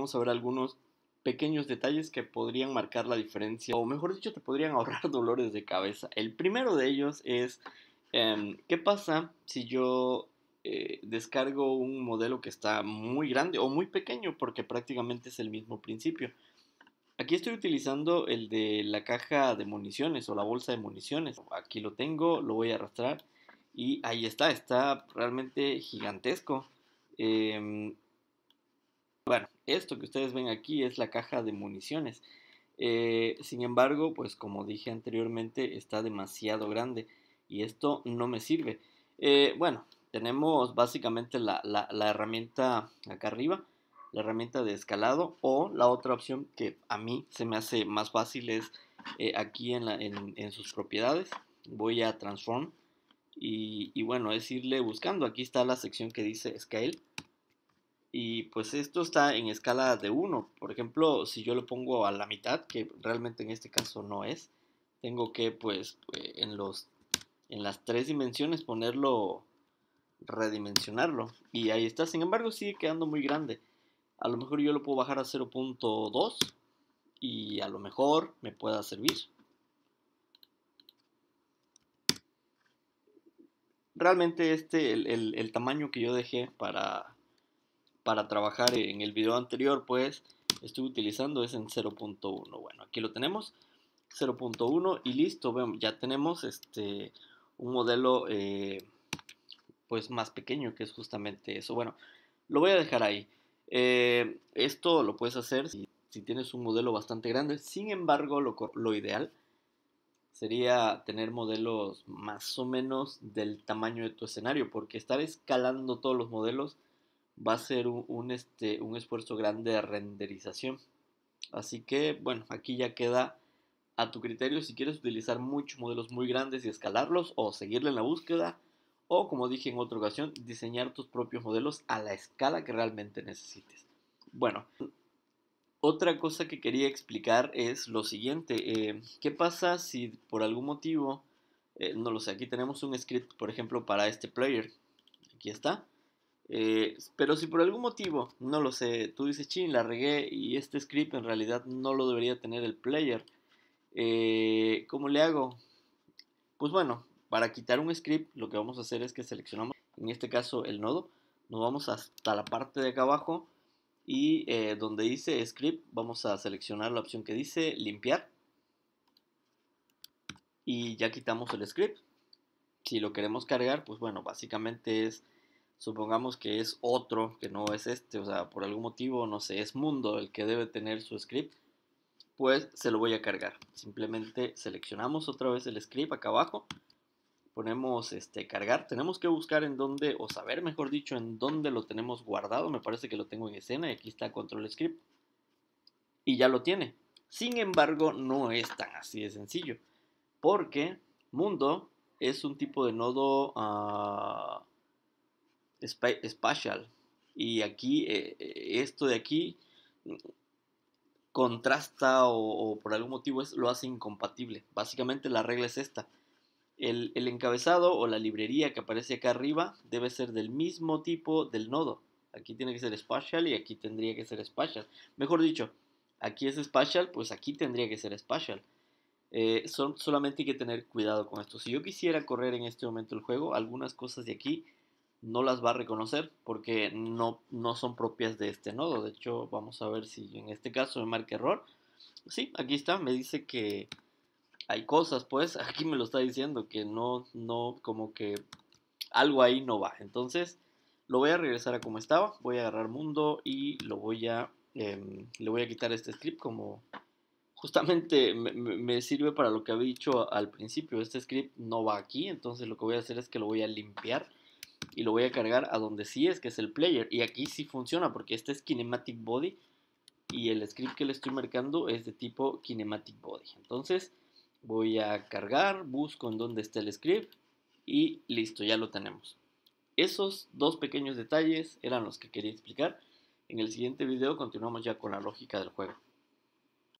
vamos a ver algunos pequeños detalles que podrían marcar la diferencia o mejor dicho te podrían ahorrar dolores de cabeza. El primero de ellos es em, qué pasa si yo eh, descargo un modelo que está muy grande o muy pequeño porque prácticamente es el mismo principio. Aquí estoy utilizando el de la caja de municiones o la bolsa de municiones. Aquí lo tengo, lo voy a arrastrar y ahí está, está realmente gigantesco. Em, bueno, esto que ustedes ven aquí es la caja de municiones. Eh, sin embargo, pues como dije anteriormente, está demasiado grande y esto no me sirve. Eh, bueno, tenemos básicamente la, herramienta acá arriba, la herramienta de escalado o la otra opción que a mí se me hace más fácil es eh, aquí en, sus propiedades. Voy a transform y bueno, es irle buscando. Aquí está la sección que dice scale y pues esto está en escala de 1. Por ejemplo, si yo lo pongo a la mitad, que realmente en este caso no es, tengo que pues eh, en, los, en las tres dimensiones ponerlo, redimensionarlo. Y ahí está. Sin embargo, sigue quedando muy grande. A lo mejor yo lo puedo bajar a 0.2 y a lo mejor me pueda servir. Realmente este, el tamaño que yo dejé para para trabajar en el video anterior, pues estoy utilizando es en 0.1. Bueno, aquí lo tenemos, 0.1 y listo, vemos, ya tenemos este un modelo eh, pues más pequeño que es justamente eso. Bueno, lo voy a dejar ahí. Eh, esto lo puedes hacer si, tienes un modelo bastante grande. Sin embargo, lo ideal sería tener modelos más o menos del tamaño de tu escenario, porque estar escalando todos los modelos va a ser un, este, un esfuerzo grande de renderización. Así que, bueno, aquí ya queda a tu criterio si quieres utilizar muchos modelos muy grandes y escalarlos o seguirle en la búsqueda o, como dije en otra ocasión, diseñar tus propios modelos a la escala que realmente necesites. Bueno, otra cosa que quería explicar es lo siguiente. Eh, ¿Qué pasa si por algún motivo, eh, no lo sé, aquí tenemos un script, por ejemplo, para este player. Aquí está. Eh, pero si por algún motivo, no lo sé, tú dices, ching, la regué y este script en realidad no lo debería tener el player, eh, ¿cómo le hago? Pues bueno, para quitar un script lo que vamos a hacer es que seleccionamos, en este caso el nodo, nos vamos hasta la parte de acá abajo y eh, donde dice script vamos a seleccionar la opción que dice limpiar y ya quitamos el script. Si lo queremos cargar, pues bueno, básicamente es supongamos que es otro, que no es este, o sea, por algún motivo, no sé, es mundo el que debe tener su script, pues se lo voy a cargar. Simplemente seleccionamos otra vez el script acá abajo, ponemos este cargar, tenemos que buscar en dónde, o saber mejor dicho, en dónde lo tenemos guardado, me parece que lo tengo en escena y aquí está control script y ya lo tiene. Sin embargo, no es tan así de sencillo, porque mundo es un tipo de nodo ah, espacial. Y aquí, eh, eh, esto de aquí mm, contrasta o, por algún motivo es, lo hace incompatible. Básicamente la regla es esta. El, encabezado o la librería que aparece acá arriba debe ser del mismo tipo del nodo. Aquí tiene que ser spatial y aquí tendría que ser spatial. Mejor dicho, aquí es spatial, pues aquí tendría que ser spatial. Eh, son, solamente hay que tener cuidado con esto. Si yo quisiera correr en este momento el juego, algunas cosas de aquí no las va a reconocer porque no, no son propias de este nodo. De hecho, vamos a ver si en este caso me marca error. Sí, aquí está, me dice que hay cosas, pues aquí me lo está diciendo que no, no, como que algo ahí no va. Entonces, lo voy a regresar a como estaba, voy a agarrar mundo y lo voy a, em, le voy a quitar este script como justamente me, me, sirve para lo que había dicho al principio. Este script no va aquí, entonces lo que voy a hacer es que lo voy a limpiar y lo voy a cargar a donde sí es, que es el player. Y aquí sí funciona porque este es Kinematic Body y el script que le estoy marcando es de tipo Kinematic Body. Entonces voy a cargar, busco en dónde está el script y listo, ya lo tenemos. Esos dos pequeños detalles eran los que quería explicar. En el siguiente video continuamos ya con la lógica del juego.